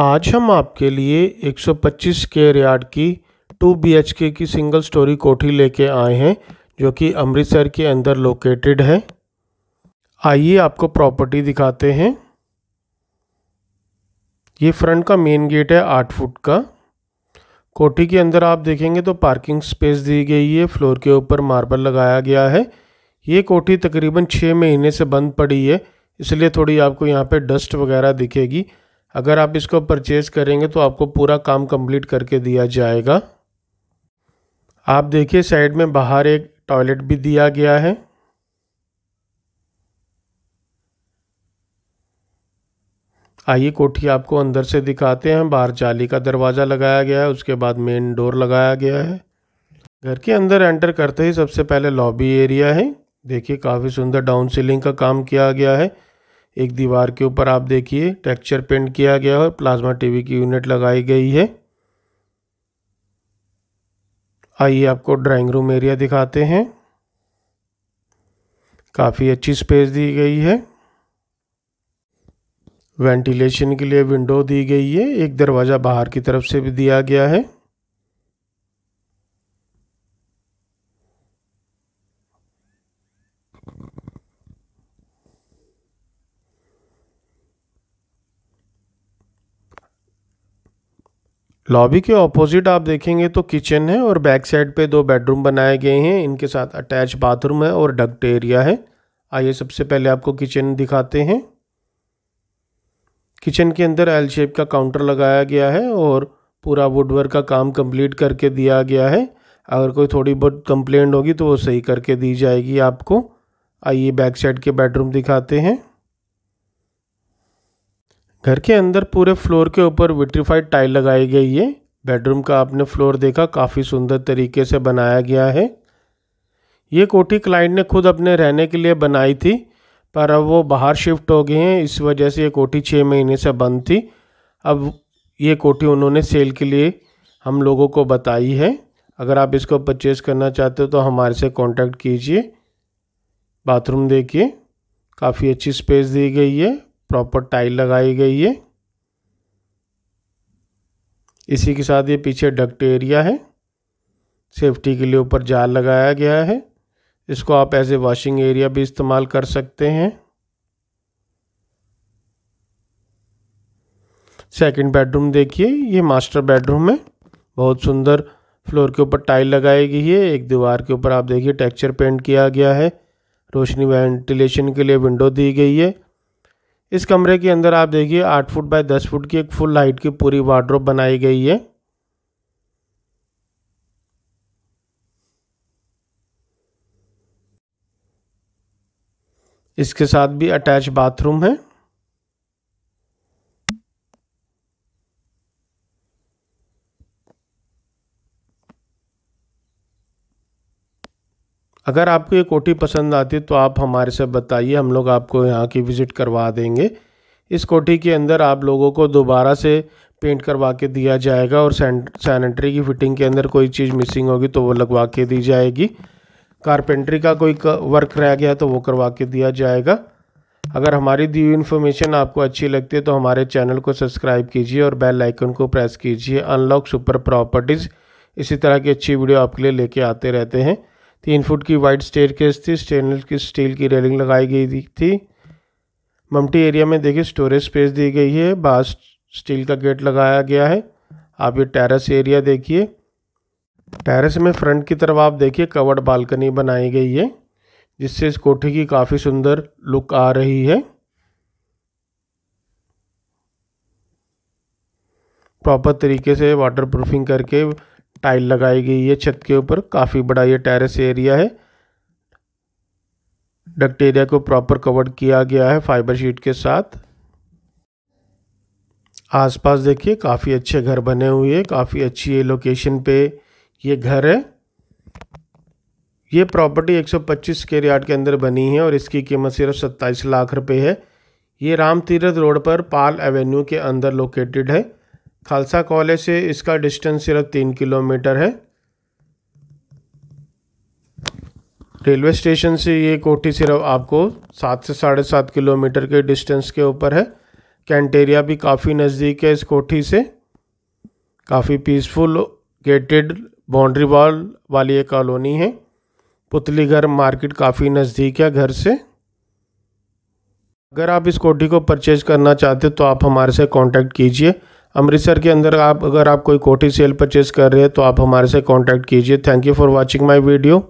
आज हम आपके लिए 125 स्क्वेयर यार्ड की 2 के की सिंगल स्टोरी कोठी लेके आए हैं जो कि अमृतसर के अंदर लोकेटेड है आइए आपको प्रॉपर्टी दिखाते हैं ये फ्रंट का मेन गेट है आठ फुट का कोठी के अंदर आप देखेंगे तो पार्किंग स्पेस दी गई है फ्लोर के ऊपर मार्बल लगाया गया है ये कोठी तकरीबन छः महीने से बंद पड़ी है इसलिए थोड़ी आपको यहाँ पे डस्ट वगैरह दिखेगी अगर आप इसको परचेज करेंगे तो आपको पूरा काम कंप्लीट करके दिया जाएगा आप देखिए साइड में बाहर एक टॉयलेट भी दिया गया है आइए कोठी आपको अंदर से दिखाते हैं बाहर जाली का दरवाज़ा लगाया गया है उसके बाद मेन डोर लगाया गया है घर के अंदर एंटर करते ही सबसे पहले लॉबी एरिया है देखिए काफ़ी सुंदर डाउन सीलिंग का काम किया गया है एक दीवार के ऊपर आप देखिए टेक्सचर पेंट किया गया है और प्लाज्मा टीवी की यूनिट लगाई गई है आइए आपको ड्राइंग रूम एरिया दिखाते हैं काफ़ी अच्छी स्पेस दी गई है वेंटिलेशन के लिए विंडो दी गई है एक दरवाज़ा बाहर की तरफ से भी दिया गया है लॉबी के ऑपोजिट आप देखेंगे तो किचन है और बैक साइड पे दो बेडरूम बनाए गए हैं इनके साथ अटैच बाथरूम है और डक्ट एरिया है आइए सबसे पहले आपको किचन दिखाते हैं किचन के अंदर एल शेप का काउंटर लगाया गया है और पूरा वुडवर्क का काम कंप्लीट करके दिया गया है अगर कोई थोड़ी बहुत कंप्लेंट होगी तो वो सही करके दी जाएगी आपको आइए बैक साइड के बेडरूम दिखाते हैं घर के अंदर पूरे फ्लोर के ऊपर विट्रीफाइड टाइल लगाई गई है बेडरूम का आपने फ्लोर देखा काफ़ी सुंदर तरीके से बनाया गया है ये कोठी क्लाइंट ने खुद अपने रहने के लिए बनाई थी पर अब वो बाहर शिफ्ट हो गए हैं इस वजह से ये कोठी छः महीने से बंद थी अब ये कोठी उन्होंने सेल के लिए हम लोगों को बताई है अगर आप इसको परचेज़ करना चाहते हो तो हमारे से कांटेक्ट कीजिए बाथरूम देखिए काफ़ी अच्छी स्पेस दी गई है प्रॉपर टाइल लगाई गई है इसी के साथ ये पीछे डक्ट एरिया है सेफ्टी के लिए ऊपर जाल लगाया गया है इसको आप एज ए वॉशिंग एरिया भी इस्तेमाल कर सकते हैं सेकंड बेडरूम देखिए ये मास्टर बेडरूम है बहुत सुंदर फ्लोर के ऊपर टाइल लगाई गई है एक दीवार के ऊपर आप देखिए टेक्सचर पेंट किया गया है रोशनी वेंटिलेशन के लिए विंडो दी गई है इस कमरे के अंदर आप देखिए आठ फुट बाय दस फुट की एक फुल हाइट की पूरी वार्ड्रोप बनाई गई है इसके साथ भी अटैच बाथरूम है अगर आपको ये कोठी पसंद आती है तो आप हमारे से बताइए हम लोग आपको यहाँ की विज़िट करवा देंगे इस कोठी के अंदर आप लोगों को दोबारा से पेंट करवा के दिया जाएगा और सैनिटरी की फिटिंग के अंदर कोई चीज़ मिसिंग होगी तो वो लगवा के दी जाएगी कारपेंट्री का कोई वर्क रह गया तो वो करवा के दिया जाएगा अगर हमारी दी हुई इन्फॉर्मेशन आपको अच्छी लगती है तो हमारे चैनल को सब्सक्राइब कीजिए और बेल आइकन को प्रेस कीजिए अनलॉक सुपर प्रॉपर्टीज़ इसी तरह की अच्छी वीडियो आपके लिए लेके आते रहते हैं तीन फुट की वाइड केस थी स्टेनलेस की स्टील की रेलिंग लगाई गई थी ममटी एरिया में देखिए स्टोरेज स्पेस दी गई है बाहर स्टील का गेट लगाया गया है आप ये टेरेस एरिया देखिए टेरेस में फ्रंट की तरफ आप देखिए कवर्ड बालकनी बनाई गई है जिससे इस कोठी की काफ़ी सुंदर लुक आ रही है प्रॉपर तरीके से वाटर प्रूफिंग करके टाइल लगाई गई है छत के ऊपर काफ़ी बड़ा ये टेरेस एरिया है डक्ट एरिया को प्रॉपर कवर किया गया है फाइबर शीट के साथ आसपास देखिए काफ़ी अच्छे घर बने हुए हैं काफ़ी अच्छी ये लोकेशन पे ये घर है ये प्रॉपर्टी 125 स्क्वेयर यार्ड के अंदर बनी है और इसकी कीमत सिर्फ 27 लाख रुपए है ये राम तीर्थ रोड पर पाल एवेन्यू के अंदर लोकेटेड है खालसा कॉलेज से इसका डिस्टेंस सिर्फ तीन किलोमीटर है रेलवे स्टेशन से ये कोठी सिर्फ आपको सात से साढ़े सात किलोमीटर के डिस्टेंस के ऊपर है कैंटेरिया भी काफ़ी नज़दीक है इस कोठी से काफ़ी पीसफुल गेटेड बाउंड्री वॉल वाली ये कॉलोनी है पुतली घर मार्केट काफ़ी नज़दीक है घर से अगर आप इस कोठी को परचेज करना चाहते हो तो आप हमारे से कांटेक्ट कीजिए अमृतसर के अंदर आप अगर आप कोई कोठी सेल परचेज कर रहे हैं तो आप हमारे से कांटेक्ट कीजिए thank you for watching my video